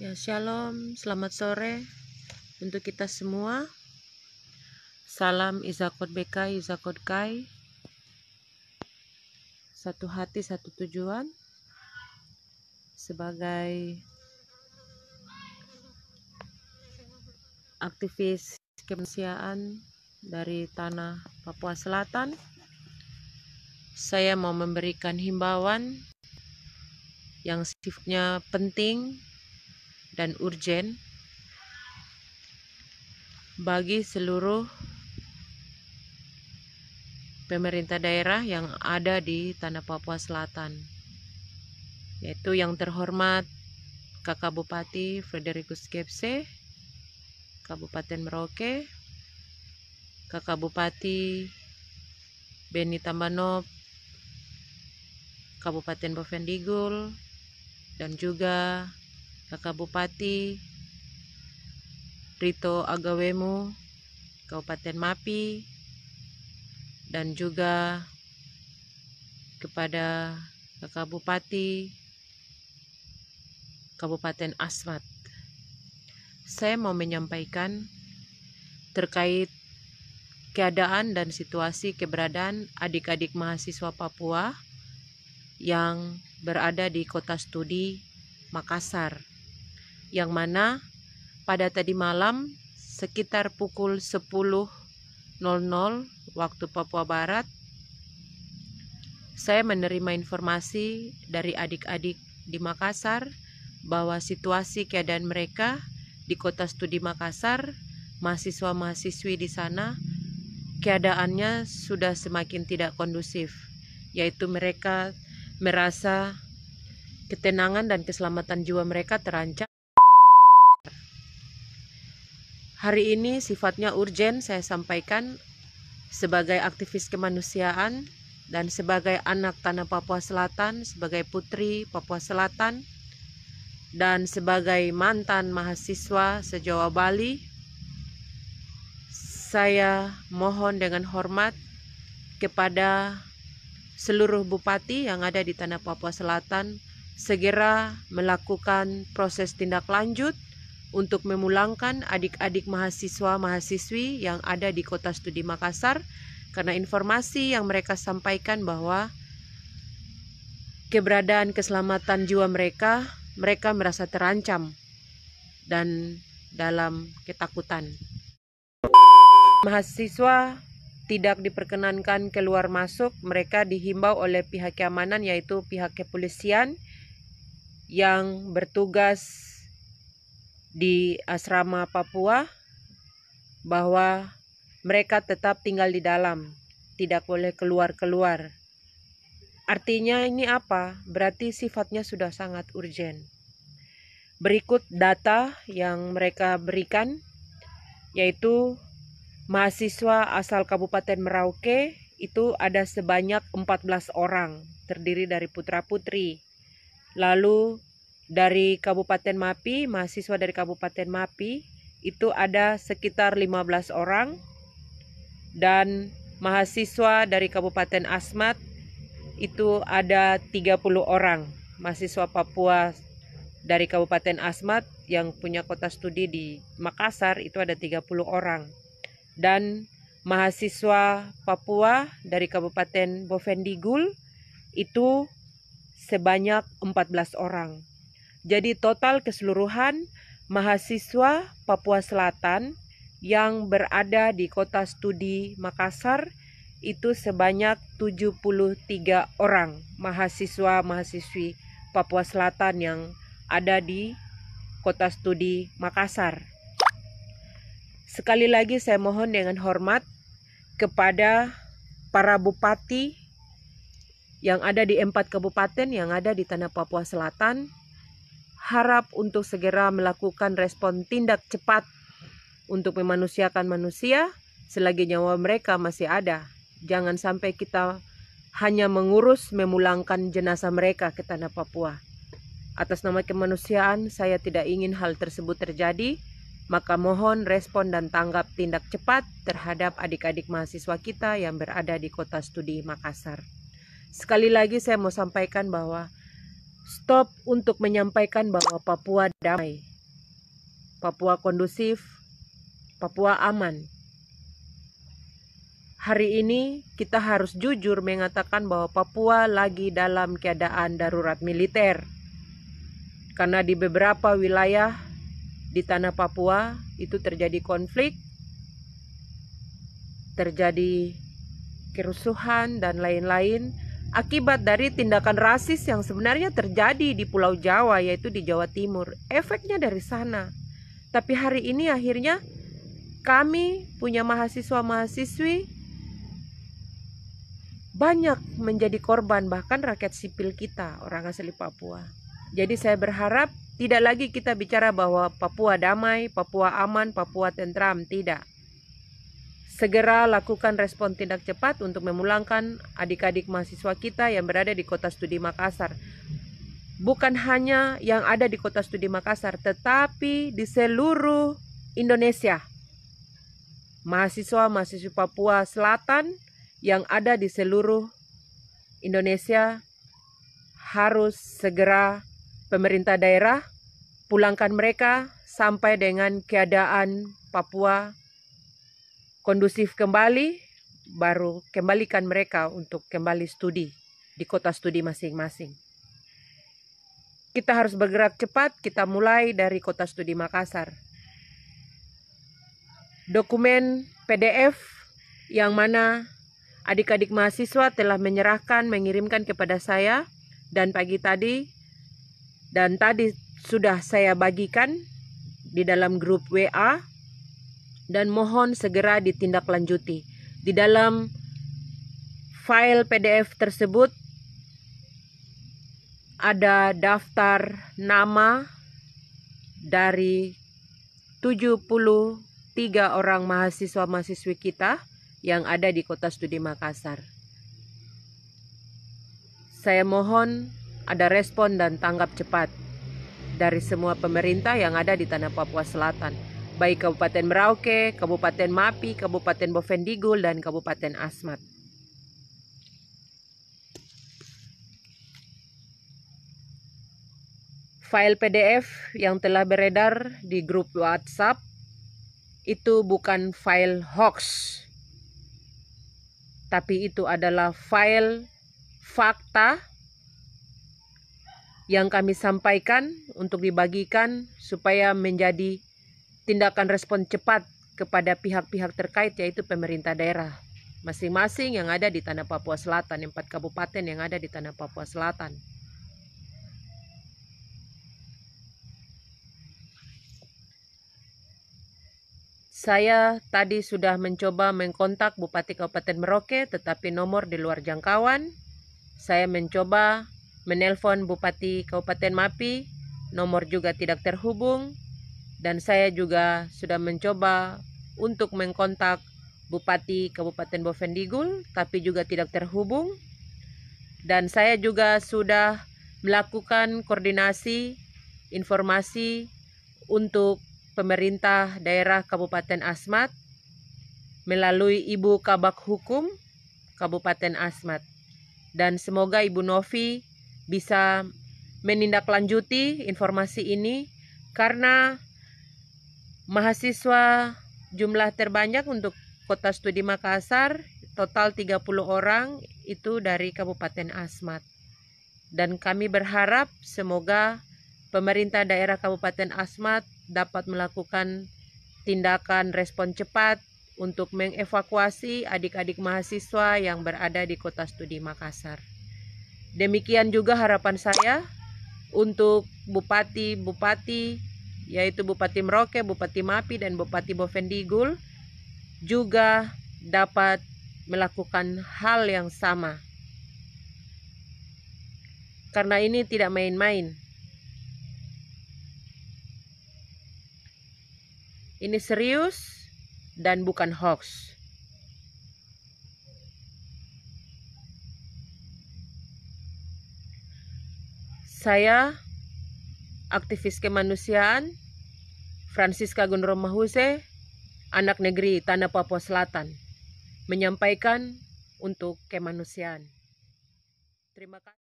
Ya, shalom, selamat sore untuk kita semua. Salam Izakot BK Izakot Kai. Satu hati, satu tujuan. Sebagai aktivis kemanusiaan dari tanah Papua Selatan, saya mau memberikan himbauan yang sifatnya penting dan urgen bagi seluruh pemerintah daerah yang ada di tanah Papua Selatan yaitu yang terhormat Kakak Bupati Frederikus Kepse, Kabupaten Merauke, Kakak Bupati Beni Tambanop, Kabupaten Bovendigul, dan juga Kakak Bupati Rito Agawemu Kabupaten Mapi dan juga kepada Kakak Kabupaten Asmat. Saya mau menyampaikan terkait keadaan dan situasi keberadaan adik-adik mahasiswa Papua yang berada di kota studi Makassar yang mana pada tadi malam sekitar pukul 10.00 waktu Papua Barat saya menerima informasi dari adik-adik di Makassar bahwa situasi keadaan mereka di kota studi Makassar, mahasiswa-mahasiswi di sana keadaannya sudah semakin tidak kondusif, yaitu mereka merasa ketenangan dan keselamatan jiwa mereka terancam. Hari ini sifatnya urgen saya sampaikan sebagai aktivis kemanusiaan dan sebagai anak tanah Papua Selatan, sebagai putri Papua Selatan, dan sebagai mantan mahasiswa sejawa Bali, saya mohon dengan hormat kepada seluruh bupati yang ada di tanah Papua Selatan segera melakukan proses tindak lanjut untuk memulangkan adik-adik mahasiswa-mahasiswi yang ada di Kota Studi Makassar karena informasi yang mereka sampaikan bahwa keberadaan keselamatan jiwa mereka, mereka merasa terancam dan dalam ketakutan. Mahasiswa tidak diperkenankan keluar masuk, mereka dihimbau oleh pihak keamanan yaitu pihak kepolisian yang bertugas di asrama Papua bahwa mereka tetap tinggal di dalam, tidak boleh keluar-keluar. Artinya ini apa? Berarti sifatnya sudah sangat urgen. Berikut data yang mereka berikan yaitu mahasiswa asal Kabupaten Merauke itu ada sebanyak 14 orang terdiri dari putra-putri. Lalu dari Kabupaten Mapi, mahasiswa dari Kabupaten Mapi itu ada sekitar 15 orang dan mahasiswa dari Kabupaten Asmat itu ada 30 orang mahasiswa Papua dari Kabupaten Asmat yang punya kota studi di Makassar itu ada 30 orang dan mahasiswa Papua dari Kabupaten Bovendigul itu sebanyak 14 orang jadi total keseluruhan mahasiswa Papua Selatan yang berada di kota studi Makassar itu sebanyak 73 orang mahasiswa-mahasiswi Papua Selatan yang ada di kota studi Makassar. Sekali lagi saya mohon dengan hormat kepada para bupati yang ada di empat kabupaten yang ada di tanah Papua Selatan harap untuk segera melakukan respon tindak cepat untuk memanusiakan manusia selagi nyawa mereka masih ada. Jangan sampai kita hanya mengurus memulangkan jenazah mereka ke tanah Papua. Atas nama kemanusiaan, saya tidak ingin hal tersebut terjadi, maka mohon respon dan tanggap tindak cepat terhadap adik-adik mahasiswa kita yang berada di kota studi Makassar. Sekali lagi saya mau sampaikan bahwa stop untuk menyampaikan bahwa Papua damai, Papua kondusif, Papua aman. Hari ini kita harus jujur mengatakan bahwa Papua lagi dalam keadaan darurat militer. Karena di beberapa wilayah di tanah Papua itu terjadi konflik, terjadi kerusuhan dan lain-lain akibat dari tindakan rasis yang sebenarnya terjadi di Pulau Jawa, yaitu di Jawa Timur. Efeknya dari sana, tapi hari ini akhirnya kami punya mahasiswa-mahasiswi banyak menjadi korban, bahkan rakyat sipil kita, orang asli Papua. Jadi, saya berharap tidak lagi kita bicara bahwa Papua damai, Papua aman, Papua tentram, tidak. Segera lakukan respon tindak cepat untuk memulangkan adik-adik mahasiswa kita yang berada di Kota Studi Makassar. Bukan hanya yang ada di Kota Studi Makassar, tetapi di seluruh Indonesia. Mahasiswa-mahasiswa Papua Selatan yang ada di seluruh Indonesia harus segera pemerintah daerah pulangkan mereka sampai dengan keadaan Papua kondusif kembali, baru kembalikan mereka untuk kembali studi di kota studi masing-masing. Kita harus bergerak cepat, kita mulai dari kota studi Makassar. Dokumen PDF yang mana adik-adik mahasiswa telah menyerahkan, mengirimkan kepada saya dan pagi tadi dan tadi sudah saya bagikan di dalam grup WA dan mohon segera ditindaklanjuti. Di dalam file PDF tersebut ada daftar nama dari 73 orang mahasiswa-mahasiswi kita yang ada di Kota Studi Makassar. Saya mohon ada respon dan tanggap cepat dari semua pemerintah yang ada di tanah Papua Selatan baik Kabupaten Merauke, Kabupaten Mapi, Kabupaten Bovendigul, dan Kabupaten Asmat. File PDF yang telah beredar di grup WhatsApp itu bukan file hoax, tapi itu adalah file fakta yang kami sampaikan untuk dibagikan supaya menjadi tindakan respon cepat kepada pihak-pihak terkait yaitu pemerintah daerah masing-masing yang ada di tanah Papua Selatan, empat kabupaten yang ada di tanah Papua Selatan. Saya tadi sudah mencoba mengkontak Bupati Kabupaten Merauke tetapi nomor di luar jangkauan. Saya mencoba menelpon Bupati Kabupaten Mapi, nomor juga tidak terhubung dan saya juga sudah mencoba untuk mengkontak Bupati Kabupaten Bovendigul tapi juga tidak terhubung dan saya juga sudah melakukan koordinasi informasi untuk pemerintah daerah Kabupaten Asmat melalui Ibu Kabak Hukum Kabupaten Asmat dan semoga Ibu Novi bisa menindaklanjuti informasi ini karena mahasiswa jumlah terbanyak untuk kota studi Makassar total 30 orang itu dari Kabupaten Asmat dan kami berharap semoga pemerintah daerah Kabupaten Asmat dapat melakukan tindakan respon cepat untuk mengevakuasi adik-adik mahasiswa yang berada di kota studi Makassar. Demikian juga harapan saya untuk bupati-bupati yaitu Bupati Merauke, Bupati Mapi, dan Bupati Bovendigul juga dapat melakukan hal yang sama. Karena ini tidak main-main. Ini serius dan bukan hoax. Saya aktivis kemanusiaan, Francisca Gunro Mahuse, anak negeri Tanah Papua Selatan, menyampaikan untuk kemanusiaan. Terima kasih.